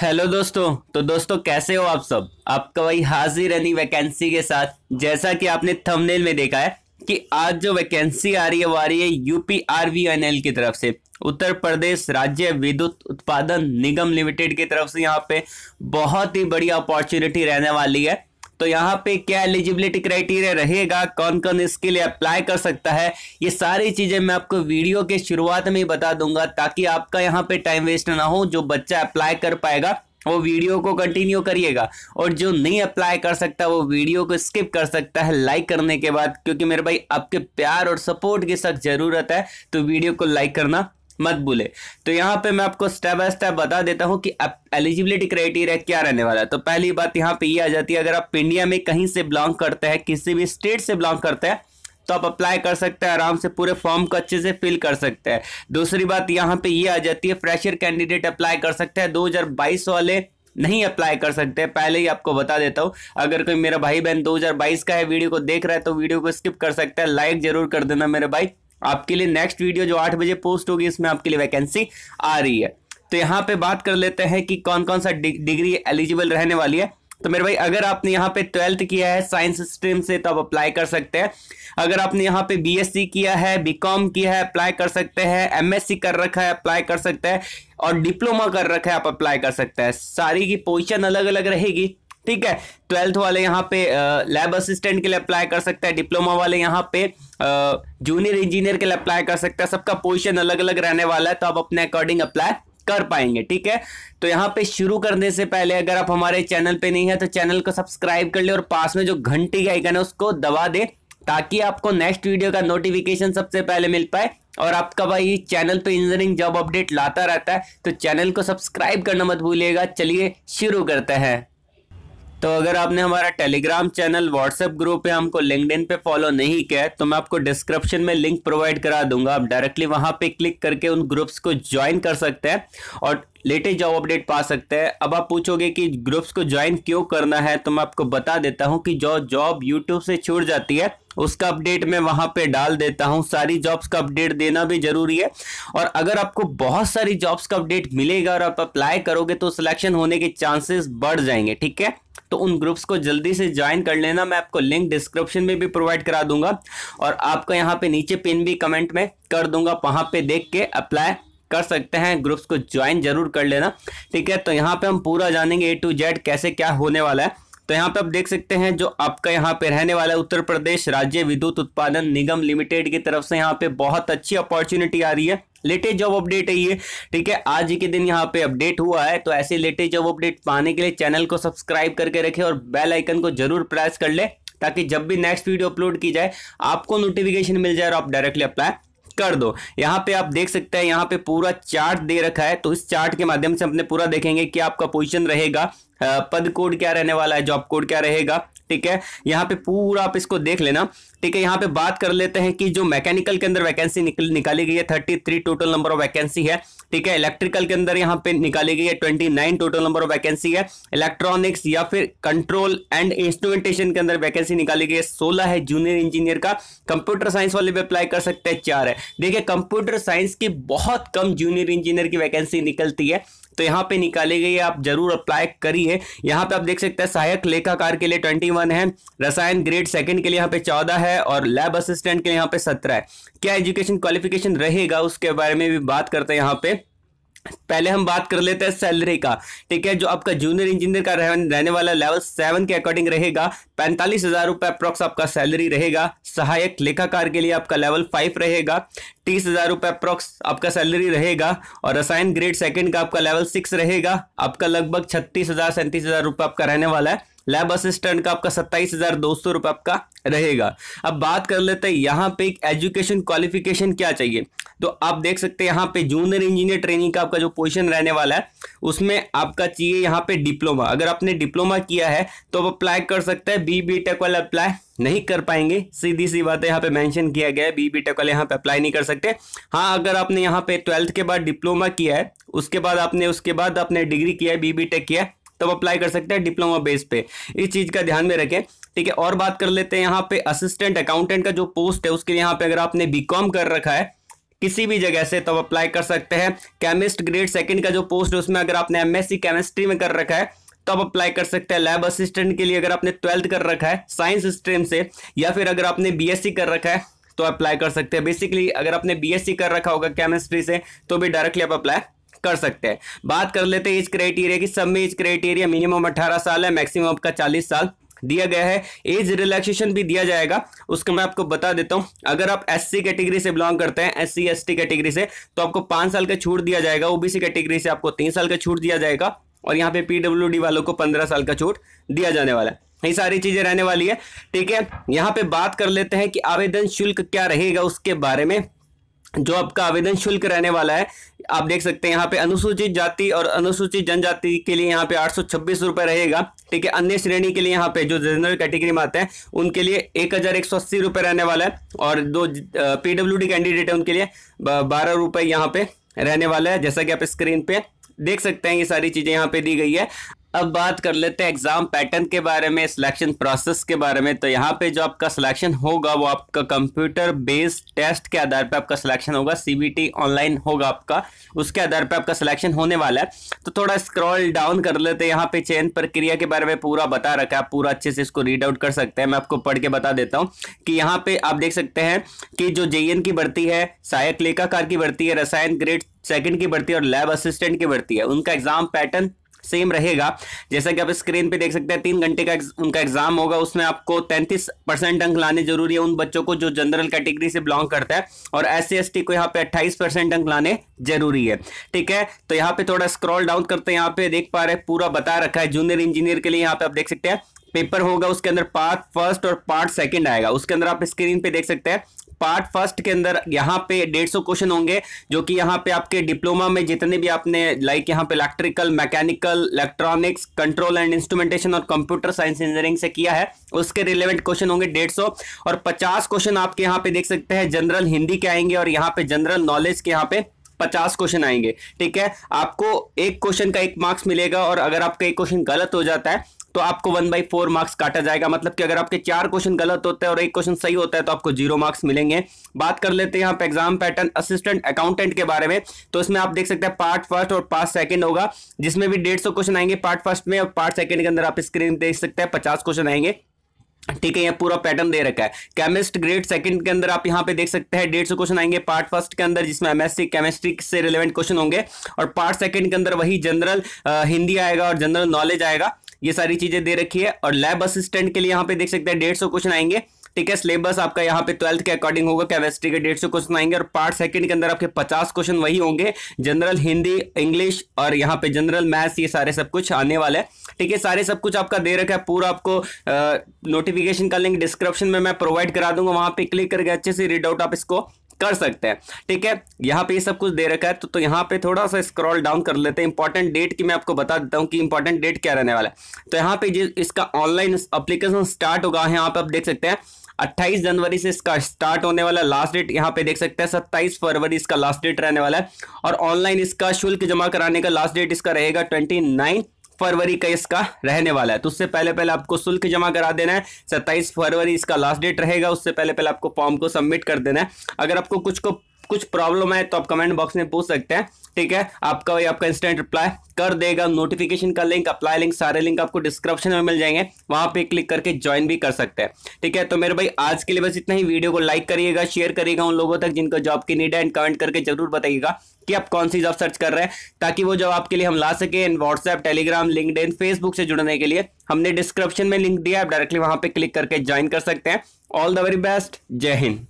hello दोस्तों तो दोस्तों कैसे हो आप सब आपका वही हाजिर रनी वैकेंसी के साथ जैसा कि आपने थंबनेल में देखा है कि आज जो वैकेंसी आ रही है वो आ रही है UP R V N L की तरफ से उत्तर प्रदेश राज्य विद्युत उत्पादन निगम लिमिटेड की तरफ से यहाँ पे बहुत ही बड़ी अपॉर्चुनिटी रहने वाली है तो यहाँ पे क्या एलिजिबिलिटी क्राइटेरिया रहेगा कौन कौन इसके लिए अप्लाई कर सकता है ये सारी चीज़ें मैं आपको वीडियो के शुरुआत में ही बता दूंगा ताकि आपका यहाँ पे टाइम वेस्ट ना हो जो बच्चा अप्लाई कर पाएगा वो वीडियो को कंटिन्यू करिएगा और जो नहीं अप्लाई कर सकता वो वीडियो को स्किप कर सकता है लाइक करने के बाद क्योंकि मेरे भाई आपके प्यार और सपोर्ट की सख्त ज़रूरत है तो वीडियो को लाइक करना मत भूले तो यहाँ पे मैं आपको स्टेप बाय स्टेप बता देता हूँ कि एलिजिबिलिटी क्राइटेरिया क्या रहने वाला है तो पहली बात यहाँ पे ये यह आ जाती है अगर आप इंडिया में कहीं से बिलोंग करते हैं किसी भी स्टेट से बिलोंग करते हैं तो आप अप्लाई कर सकते हैं आराम से पूरे फॉर्म को अच्छे से फिल कर सकते हैं दूसरी बात यहाँ पे ये यह आ जाती है फ्रेशर कैंडिडेट अप्लाई कर सकते हैं दो वाले नहीं अप्लाई कर सकते पहले ही आपको बता देता हूँ अगर कोई मेरा भाई बहन 2022 का है वीडियो को देख रहा है तो वीडियो को स्किप कर सकता है लाइक जरूर कर देना मेरे भाई आपके लिए नेक्स्ट वीडियो जो आठ बजे पोस्ट होगी इसमें आपके लिए वैकेंसी आ रही है तो यहाँ पे बात कर लेते हैं कि कौन कौन सा डिग्री एलिजिबल रहने वाली है तो मेरे भाई अगर आपने यहाँ पे ट्वेल्थ किया है साइंस स्ट्रीम से तो आप अप्लाई कर सकते हैं अगर आपने यहाँ पे बीएससी किया है बीकॉम किया है अप्लाई कर सकते हैं एमएससी कर रखा है अप्लाई कर सकते हैं और डिप्लोमा कर रखा है आप अप्लाई कर सकते हैं सारी की पोजिशन अलग अलग रहेगी ठीक है ट्वेल्थ वाले यहाँ पे लैब असिस्टेंट के लिए अप्लाई कर सकते हैं डिप्लोमा वाले यहाँ पे जूनियर इंजीनियर के लिए अप्लाई कर सकते हैं सबका पोजिशन अलग अलग रहने वाला है तो आप अपने अकॉर्डिंग अप्लाई कर पाएंगे ठीक है तो यहाँ पे शुरू करने से पहले अगर आप हमारे चैनल पे नहीं है तो चैनल को सब्सक्राइब कर ले और पास में जो घंटी का आइकन है उसको दबा दे ताकि आपको नेक्स्ट वीडियो का नोटिफिकेशन सबसे पहले मिल पाए और आपका भाई चैनल पे इंजीनियरिंग जॉब अपडेट लाता रहता है तो चैनल को सब्सक्राइब करना मत भूलिएगा चलिए शुरू करते हैं तो अगर आपने हमारा टेलीग्राम चैनल व्हाट्सएप ग्रुप या हमको लिंकड पे फॉलो नहीं किया है तो मैं आपको डिस्क्रिप्शन में लिंक प्रोवाइड करा दूंगा आप डायरेक्टली वहां पे क्लिक करके उन ग्रुप्स को ज्वाइन कर सकते हैं और लेटेस्ट जॉब अपडेट पा सकते हैं अब आप पूछोगे कि ग्रुप्स को ज्वाइन क्यों करना है तो मैं आपको बता देता हूं कि जो जॉब यूट्यूब से छूट जाती है उसका अपडेट मैं वहां पे डाल देता हूं सारी जॉब्स का अपडेट देना भी जरूरी है और अगर आपको बहुत सारी जॉब्स का अपडेट मिलेगा और आप अप्लाई करोगे तो सिलेक्शन होने के चांसेस बढ़ जाएंगे ठीक है तो उन ग्रुप्स को जल्दी से ज्वाइन कर लेना मैं आपको लिंक डिस्क्रिप्शन में भी प्रोवाइड करा दूंगा और आपका यहाँ पे नीचे पिन भी कमेंट में कर दूंगा वहां पे देख के अप्लाई कर सकते हैं ग्रुप्स को ज्वाइन जरूर कर लेना ठीक है तो यहाँ पे हम पूरा जानेंगे ए टू जेड कैसे क्या होने वाला है तो यहाँ पे आप देख सकते हैं जो आपका यहाँ पे रहने वाला है उत्तर प्रदेश राज्य विद्युत उत्पादन निगम लिमिटेड की तरफ से यहाँ पे बहुत अच्छी अपॉर्चुनिटी आ रही है लेटेस्ट जॉब अपडेट है ये ठीक है आज के दिन यहाँ पे अपडेट हुआ है तो ऐसे लेटेस्ट जॉब अपडेट पाने के लिए चैनल को सब्सक्राइब करके रखें और बेल आइकन को जरूर प्रेस कर ले ताकि जब भी नेक्स्ट वीडियो अपलोड की जाए आपको नोटिफिकेशन मिल जाए और आप डायरेक्टली अप्लाई कर दो यहाँ पे आप देख सकते हैं यहाँ पे पूरा चार्ट दे रखा है तो इस चार्ट के माध्यम से अपने पूरा देखेंगे कि आपका पोजिशन रहेगा पद कोड क्या रहने वाला है जॉब कोड क्या रहेगा ठीक है यहाँ पे पूरा आप इसको देख लेना ठीक है यहाँ पे बात कर लेते हैं कि जो मैकेनिकल के अंदर वैकेंसी निकल निकाली गई है thirty three total number of vacancy है ठीक है इलेक्ट्रिकल के अंदर यहाँ पे निकाली गई है twenty nine total number of vacancy है इलेक्ट्रॉनिक्स या फिर कंट्रोल एंड इंस्ट्रूमेंटेशन के अंदर वैकेंसी निकाली गई है सोलह है जूनियर इंजीनियर का कंप्यूटर साइंस वाले भी अप्लाई कर सकते हैं चार है देखिए कंप्यूटर साइंस की बहुत कम जूनियर इंजीनियर की वैकेंसी निकलती है तो यहाँ पे निकाली गई आप जरूर अप्लाई करिए यहाँ पे आप देख सकते हैं सहायक लेखाकार के लिए ट्वेंटी वन है रसायन ग्रेड सेकंड के लिए यहाँ पे चौदह है और लैब असिस्टेंट के लिए यहाँ पे सत्रह है क्या एजुकेशन क्वालिफिकेशन रहेगा उसके बारे में भी बात करते हैं यहाँ पे पहले हम बात कर लेते हैं सैलरी का ठीक है जो आपका जूनियर इंजीनियर का रहने वाला लेवल सेवन के अकॉर्डिंग रहेगा पैंतालीस हजार रुपए अप्रॉक्स आपका सैलरी रहेगा सहायक लेखाकार के लिए आपका लेवल फाइव रहेगा तीस हजार रुपए अप्रॉक्स आपका सैलरी रहेगा और रसायन ग्रेड सेकंड का आपका लेवल सिक्स रहेगा आपका लगभग छत्तीस हजार सैंतीस हजार रुपए आपका रहने वाला है लैब असिस्टेंट का आपका सत्ताईस हजार दो सौ रुपये आपका रहेगा अब बात कर लेते हैं यहाँ पे एक एजुकेशन क्वालिफिकेशन क्या चाहिए तो आप देख सकते हैं यहाँ पे जूनियर इंजीनियर ट्रेनिंग का आपका जो पोजीशन रहने वाला है उसमें आपका चाहिए यहाँ पे डिप्लोमा अगर आपने डिप्लोमा किया है तो आप अप्लाई कर सकते हैं बी बी टेक वाले अप्लाई नहीं कर पाएंगे सीधी सी बात है यहाँ पे मेंशन किया गया है बी बी टेक वाले यहाँ पे अप्लाई नहीं कर सकते हाँ अगर आपने यहाँ पे ट्वेल्थ के बाद डिप्लोमा किया है उसके बाद आपने उसके बाद आपने डिग्री किया है बी बी टेक किया है तब अप्लाई कर सकते हैं डिप्लोमा बेस पे इस चीज़ का ध्यान में रखें ठीक है और बात कर लेते हैं यहाँ पे असिस्टेंट अकाउंटेंट का जो पोस्ट है उसके लिए यहाँ पे अगर आपने बीकॉम कर रखा है किसी भी जगह से तब अप्लाई कर सकते हैं केमिस्ट ग्रेड सेकंड का जो पोस्ट है उसमें अगर आपने एमएससी केमिस्ट्री में कर रखा है तब अप्लाई कर सकते हैं लैब असिस्टेंट के लिए अगर आपने ट्वेल्थ कर रखा है साइंस स्ट्रीम से या फिर अगर आपने बीएससी कर रखा है तो अप्लाई कर सकते हैं बेसिकली अगर आपने बीएससी कर रखा होगा केमिस्ट्री से तो भी डायरेक्टली आप अप्लाई कर सकते हैं बात कर लेते हैं इस क्राइटेरिया की सब में इस क्राइटेरिया मिनिमम अठारह साल है मैक्सिमम आपका चालीस साल दिया गया है एज रिलैक्सेशन भी दिया जाएगा उसका मैं आपको बता देता हूं अगर आप एससी कैटेगरी से बिलोंग करते हैं एससी एसटी कैटेगरी से तो आपको पांच साल का छूट दिया जाएगा ओबीसी कैटेगरी से आपको तीन साल का छूट दिया जाएगा और यहाँ पे पीडब्ल्यूडी वालों को पंद्रह साल का छूट दिया जाने वाला है ये सारी चीजें रहने वाली है ठीक है यहाँ पे बात कर लेते हैं कि आवेदन शुल्क क्या रहेगा उसके बारे में जो आपका आवेदन शुल्क रहने वाला है आप देख सकते हैं यहाँ पे अनुसूचित जाति और अनुसूचित जनजाति के लिए यहाँ पे आठ सौ छब्बीस रुपए रहेगा ठीक है अन्य श्रेणी के लिए यहाँ पे जो जनरल कैटेगरी में आते हैं उनके लिए एक हज़ार एक सौ अस्सी रुपए रहने वाला है और दो डी कैंडिडेट है उनके लिए बारह रुपए यहाँ पे रहने वाला है जैसा कि आप स्क्रीन पे देख सकते हैं ये सारी चीज़ें यहाँ पे दी गई है अब बात कर लेते हैं एग्ज़ाम पैटर्न के बारे में सिलेक्शन प्रोसेस के बारे में तो यहाँ पे जो आपका सिलेक्शन होगा वो आपका कंप्यूटर बेस्ड टेस्ट के आधार पे आपका सिलेक्शन होगा सीबीटी ऑनलाइन होगा आपका उसके आधार पे आपका सिलेक्शन होने वाला है तो थोड़ा स्क्रॉल डाउन कर लेते हैं यहाँ पे चयन प्रक्रिया के बारे में पूरा बता रखा है पूरा अच्छे से इसको रीड आउट कर सकते हैं मैं आपको पढ़ के बता देता हूँ कि यहाँ पे आप देख सकते हैं कि जो जे की भर्ती है सहायक लेखाकार की भर्ती है रसायन ग्रेड सेकंड की भर्ती और लैब असिस्टेंट की भर्ती है उनका एग्जाम पैटर्न सेम रहेगा जैसा कि आप स्क्रीन पे देख सकते हैं तीन घंटे का उनका एग्जाम होगा उसमें आपको तैंतीस परसेंट अंक लाने जरूरी है उन बच्चों को जो जनरल कैटेगरी से बिलोंग करता है और एस सी को यहाँ पे अट्ठाईस परसेंट अंक लाने जरूरी है ठीक है तो यहाँ पे थोड़ा स्क्रॉल डाउन करते हैं यहाँ पे देख पा रहे पूरा बता रखा है जूनियर इंजीनियर के लिए यहाँ पे आप देख सकते हैं पेपर होगा उसके अंदर पार्ट फर्स्ट और पार्ट सेकंड आएगा उसके अंदर आप स्क्रीन पे देख सकते हैं पार्ट फर्स्ट के अंदर यहाँ पे डेढ़ सौ क्वेश्चन होंगे जो कि यहाँ पे आपके डिप्लोमा में जितने भी आपने लाइक यहाँ पे electrical mechanical electronics control and instrumentation और कंप्यूटर साइंस इंजीनियरिंग से किया है उसके रिलेवेंट क्वेश्चन होंगे डेढ़ सौ और पचास क्वेश्चन आपके यहाँ पे देख सकते हैं जनरल हिंदी के आएंगे और यहाँ पे जनरल नॉलेज के यहाँ पे पचास क्वेश्चन आएंगे ठीक है आपको एक क्वेश्चन का एक मार्क्स मिलेगा और अगर आपका एक क्वेश्चन गलत हो जाता है तो आपको वन बाई फोर मार्क्स काटा जाएगा मतलब कि अगर आपके चार क्वेश्चन गलत होते हैं और एक क्वेश्चन सही होता है तो आपको जीरो मार्क्स मिलेंगे बात कर लेते हैं यहाँ पे एग्जाम पैटर्न असिस्टेंट अकाउंटेंट के बारे में तो इसमें आप देख सकते हैं पार्ट फर्स्ट और पार्ट सेकंड होगा जिसमें भी डेढ़ क्वेश्चन आएंगे पार्ट फर्स्ट में और पार्ट सेकंड के अंदर आप स्क्रीन देख सकते हैं पचास क्वेश्चन आएंगे ठीक है यह पूरा पैटर्न दे रखा है केमिस्ट ग्रेड सेकंड के अंदर आप यहाँ पे देख सकते हैं डेढ़ सौ क्वेश्चन आएंगे पार्ट फर्स्ट के अंदर जिसमें एमएससी केमिस्ट्री से रिलेवेंट क्वेश्चन होंगे और पार्ट सेकंड के अंदर वही जनरल हिंदी आएगा और जनरल नॉलेज आएगा ये सारी चीजें दे रखी है और लैब असिस्टेंट के लिए यहाँ पे देख सकते हैं डेढ़ सौ क्वेश्चन आएंगे ठीक है सिलेबस आपका यहाँ पे ट्वेल्थ के अकॉर्डिंग होगा केमिस्ट्री के डेढ़ सौ क्वेश्चन आएंगे और पार्ट सेकंड के अंदर आपके पचास क्वेश्चन वही होंगे जनरल हिंदी इंग्लिश और यहाँ पे जनरल मैथ्स ये सारे सब कुछ आने वाले हैं ठीक है सारे सब कुछ आपका दे रखा है पूरा आपको नोटिफिकेशन का लिंक डिस्क्रिप्शन में मैं प्रोवाइड करा दूंगा वहां पे क्लिक करके अच्छे से रीड आउट आप इसको कर सकते हैं ठीक है यहाँ पे ये सब कुछ दे रखा है तो, तो यहाँ पे थोड़ा सा स्क्रॉल डाउन कर लेते हैं इंपॉर्टेंट डेट की मैं आपको बता देता हूँ कि इंपॉर्टेंट डेट क्या रहने वाला है तो यहाँ पे इसका ऑनलाइन अप्लीकेशन स्टार्ट होगा यहाँ पे आप देख सकते हैं 28 जनवरी से इसका स्टार्ट होने वाला लास्ट डेट यहाँ पे देख सकते हैं 27 फरवरी इसका लास्ट डेट रहने वाला है और ऑनलाइन इसका शुल्क जमा कराने का लास्ट डेट इसका रहेगा 29 फरवरी का इसका रहने वाला है तो उससे पहले पहले आपको शुल्क जमा करा देना है सत्ताईस फरवरी इसका लास्ट डेट रहेगा उससे पहले पहले आपको फॉर्म को सबमिट कर देना है अगर आपको कुछ को कुछ प्रॉब्लम है तो आप कमेंट बॉक्स में पूछ सकते हैं ठीक है आपका वही आपका इंस्टेंट रिप्लाई कर देगा नोटिफिकेशन का लिंक अप्लाई लिंक सारे लिंक आपको डिस्क्रिप्शन में मिल जाएंगे वहां पे क्लिक करके ज्वाइन भी कर सकते हैं ठीक है तो मेरे भाई आज के लिए बस इतना ही वीडियो को लाइक करिएगा शेयर करिएगा उन लोगों तक जिनको जॉब की नीड है एंड कमेंट करके जरूर बताइएगा कि आप कौन सी जॉब सर्च कर रहे हैं ताकि वो जॉब आपके लिए हम ला सके and WhatsApp Telegram linked Facebook से जुड़ने के लिए हमने डिस्क्रिप्शन में लिंक दिया आप डायरेक्टली वहां पर क्लिक करके ज्वाइन कर सकते हैं ऑल द वेरी बेस्ट जय हिंद